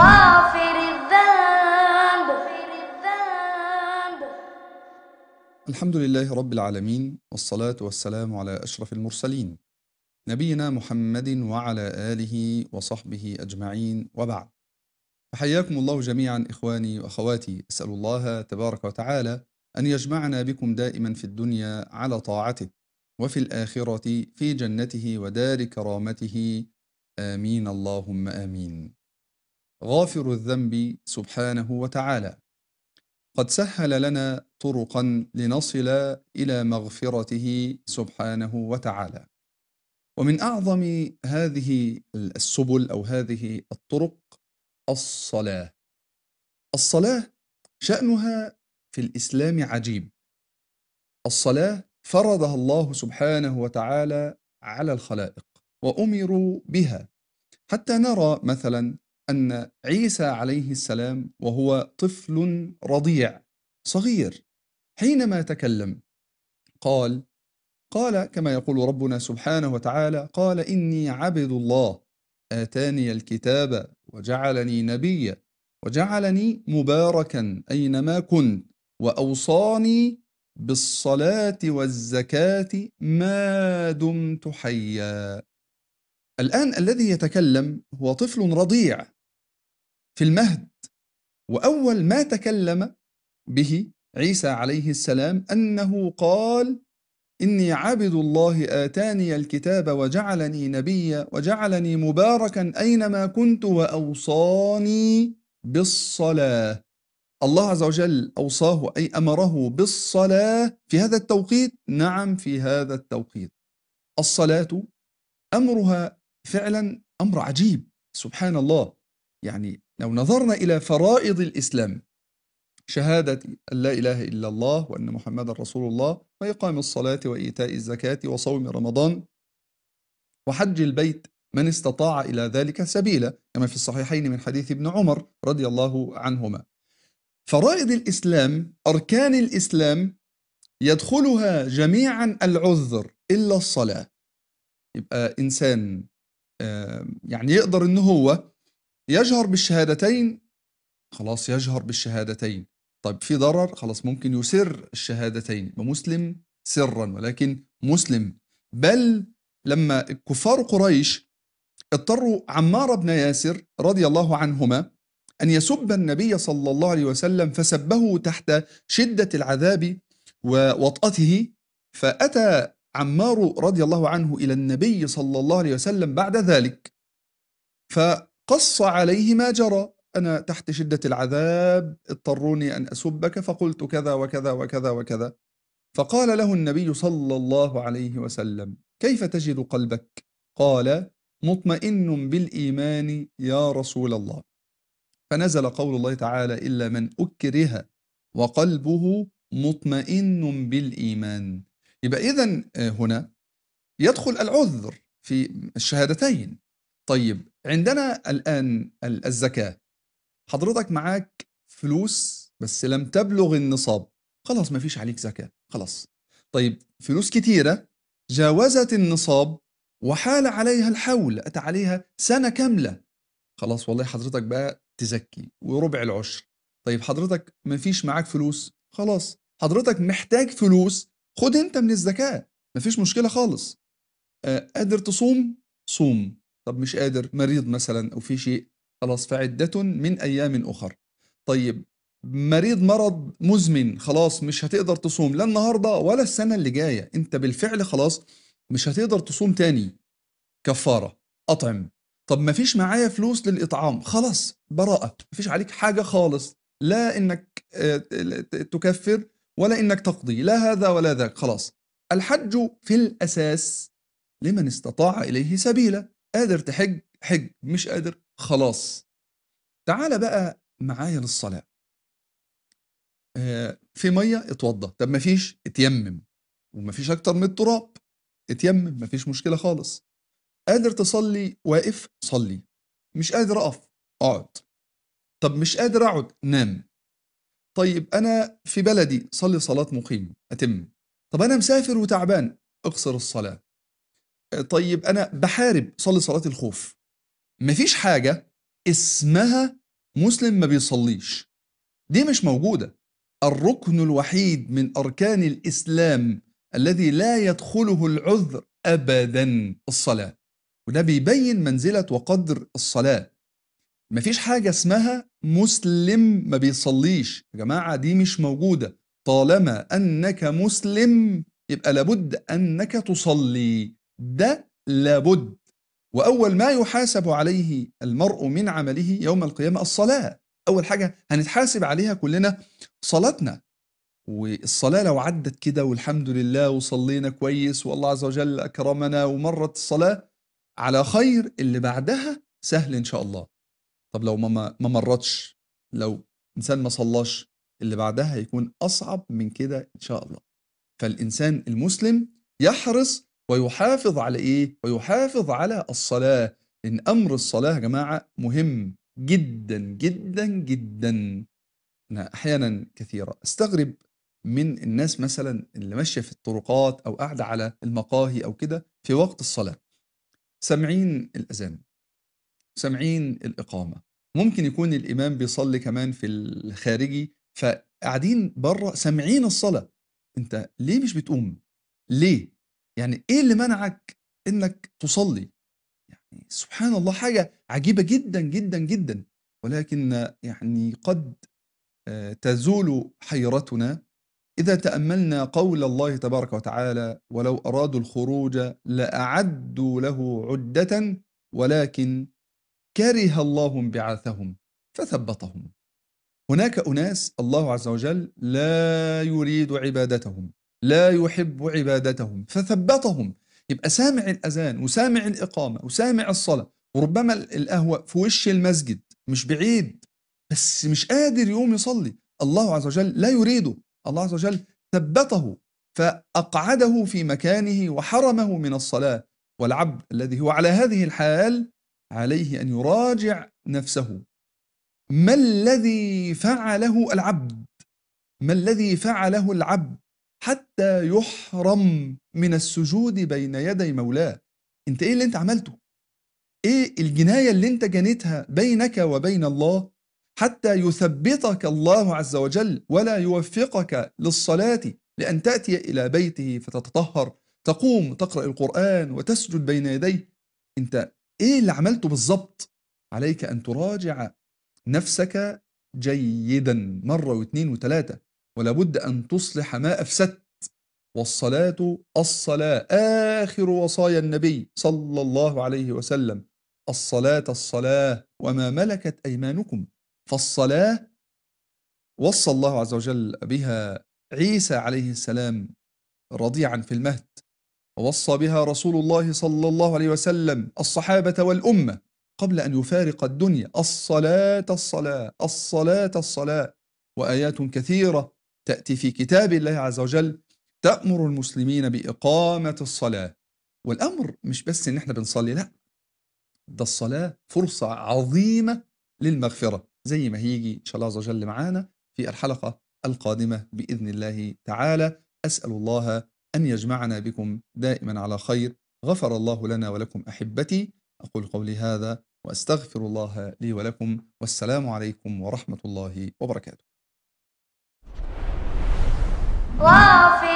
غافر الذنب الحمد لله رب العالمين والصلاة والسلام على أشرف المرسلين نبينا محمد وعلى آله وصحبه أجمعين وبعد فحياكم الله جميعا إخواني وأخواتي أسأل الله تبارك وتعالى أن يجمعنا بكم دائما في الدنيا على طاعته وفي الآخرة في جنته ودار كرامته آمين اللهم آمين غافر الذنب سبحانه وتعالى قد سهل لنا طرقا لنصل إلى مغفرته سبحانه وتعالى ومن أعظم هذه السبل أو هذه الطرق الصلاة الصلاة شأنها في الإسلام عجيب الصلاة فرضها الله سبحانه وتعالى على الخلائق وأمروا بها حتى نرى مثلا أن عيسى عليه السلام وهو طفل رضيع صغير حينما تكلم قال قال كما يقول ربنا سبحانه وتعالى قال إني عبد الله آتاني الكتاب وجعلني نبيا وجعلني مباركا أينما كنت وأوصاني بالصلاة والزكاة ما دمت حيا الآن الذي يتكلم هو طفل رضيع في المهد وأول ما تكلم به عيسى عليه السلام أنه قال إني عبد الله آتاني الكتاب وجعلني نبيا وجعلني مباركا أينما كنت وأوصاني بالصلاة الله عز وجل أوصاه أي أمره بالصلاة في هذا التوقيت نعم في هذا التوقيت الصلاة أمرها فعلا أمر عجيب سبحان الله يعني لو نظرنا إلى فرائض الإسلام شهادة أن لا إله إلا الله وأن محمد رسول الله وإقام الصلاة وإيتاء الزكاة وصوم رمضان وحج البيت من استطاع إلى ذلك سبيلا كما في الصحيحين من حديث ابن عمر رضي الله عنهما فرائض الإسلام أركان الإسلام يدخلها جميعا العذر إلا الصلاة يبقى إنسان آه، يعني يقدر إن هو يجهر بالشهادتين خلاص يجهر بالشهادتين طيب في ضرر خلاص ممكن يسر الشهادتين يبقى مسلم سرا ولكن مسلم بل لما كفار قريش اضطروا عمار بن ياسر رضي الله عنهما أن يسب النبي صلى الله عليه وسلم فسبه تحت شدة العذاب ووطأته فأتى عمار رضي الله عنه إلى النبي صلى الله عليه وسلم بعد ذلك ف قص عليه ما جرى أنا تحت شدة العذاب اضطروني أن أسبك فقلت كذا وكذا وكذا وكذا فقال له النبي صلى الله عليه وسلم كيف تجد قلبك؟ قال مطمئن بالإيمان يا رسول الله فنزل قول الله تعالى إلا من أكره وقلبه مطمئن بالإيمان يبقى إذا آه، هنا يدخل العذر في الشهادتين طيب عندنا الآن الزكاة حضرتك معاك فلوس بس لم تبلغ النصاب خلاص مفيش عليك زكاة خلاص طيب فلوس كتيرة جاوزت النصاب وحال عليها الحول أتى عليها سنة كاملة خلاص والله حضرتك بقى تزكي وربع العشر طيب حضرتك مفيش معاك فلوس خلاص حضرتك محتاج فلوس خد انت من الزكاة مفيش مشكلة خالص آه قادر تصوم صوم طب مش قادر مريض مثلا أو في شيء خلاص فعدة من أيام أخر طيب مريض مرض مزمن خلاص مش هتقدر تصوم لا النهاردة ولا السنة اللي جاية أنت بالفعل خلاص مش هتقدر تصوم تاني كفارة أطعم طب ما فيش معايا فلوس للإطعام خلاص براءة ما فيش عليك حاجة خالص لا إنك آه، تكفر ولا إنك تقضي لا هذا ولا ذاك خلاص الحج في الأساس لمن استطاع إليه سبيلا قادر تحج حج مش قادر خلاص تعال بقى معايا للصلاة آه، في مية اتوضى طب مفيش اتيمم ومفيش أكتر من التراب اتيمم مفيش مشكلة خالص قادر تصلي واقف صلي مش قادر أقف أقعد طب مش قادر أقعد نام طيب أنا في بلدي صلي صلاة مقيم أتم طب أنا مسافر وتعبان أقصر الصلاة طيب انا بحارب صلي صلاه الخوف مفيش حاجه اسمها مسلم ما بيصليش دي مش موجوده الركن الوحيد من اركان الاسلام الذي لا يدخله العذر ابدا الصلاه وده بيبين منزله وقدر الصلاه مفيش حاجه اسمها مسلم ما بيصليش يا جماعه دي مش موجوده طالما انك مسلم يبقى لابد انك تصلي ده لابد وأول ما يحاسب عليه المرء من عمله يوم القيامة الصلاة أول حاجة هنتحاسب عليها كلنا صلاتنا والصلاة لو عدت كده والحمد لله وصلينا كويس والله عز وجل أكرمنا ومرت الصلاة على خير اللي بعدها سهل إن شاء الله طب لو ما مرتش لو إنسان ما صلاش اللي بعدها هيكون أصعب من كده إن شاء الله فالإنسان المسلم يحرص ويحافظ على إيه؟ ويحافظ على الصلاة إن أمر الصلاة يا جماعة مهم جدا جدا جدا أنا أحيانا كثيرة أستغرب من الناس مثلا اللي ماشية في الطرقات أو قاعدة على المقاهي أو كده في وقت الصلاة سامعين الأذان سامعين الإقامة ممكن يكون الإمام بيصلي كمان في الخارجي فقاعدين بره سامعين الصلاة أنت ليه مش بتقوم؟ ليه؟ يعني ايه اللي منعك انك تصلي يعني سبحان الله حاجه عجيبه جدا جدا جدا ولكن يعني قد آه، تزول حيرتنا اذا تاملنا قول الله تبارك وتعالى ولو ارادوا الخروج لاعدوا له عده ولكن كره الله انبعاثهم فثبطهم هناك اناس الله عز وجل لا يريد عبادتهم لا يحب عبادتهم فثبتهم يبقى سامع الأذان وسامع الإقامة وسامع الصلاة وربما القهوة في وش المسجد مش بعيد بس مش قادر يقوم يصلي الله عز وجل لا يريده الله عز وجل ثبته فأقعده في مكانه وحرمه من الصلاة والعبد الذي هو على هذه الحال عليه أن يراجع نفسه ما الذي فعله العبد ما الذي فعله العبد حتى يحرم من السجود بين يدي مولاه انت ايه اللي انت عملته ايه الجناية اللي انت جنيتها بينك وبين الله حتى يثبتك الله عز وجل ولا يوفقك للصلاة لأن تأتي إلى بيته فتتطهر تقوم تقرأ القرآن وتسجد بين يديه انت ايه اللي عملته بالظبط عليك أن تراجع نفسك جيدا مرة واثنين وثلاثة ولابد أن تصلح ما أفسدت والصلاة الصلاة آخر وصايا النبي صلى الله عليه وسلم الصلاة الصلاة وما ملكت أيمانكم فالصلاة وصى الله عز وجل بها عيسى عليه السلام رضيعا في المهد ووصى بها رسول الله صلى الله عليه وسلم الصحابة والأمة قبل أن يفارق الدنيا الصلاة الصلاة الصلاة الصلاة وآيات كثيرة تأتي في كتاب الله عز وجل تأمر المسلمين بإقامة الصلاة والأمر مش بس إن إحنا بنصلي لأ ده الصلاة فرصة عظيمة للمغفرة زي ما هيجي إن شاء الله عز وجل معانا في الحلقة القادمة بإذن الله تعالى أسأل الله أن يجمعنا بكم دائما على خير غفر الله لنا ولكم أحبتي أقول قولي هذا وأستغفر الله لي ولكم والسلام عليكم ورحمة الله وبركاته Uau,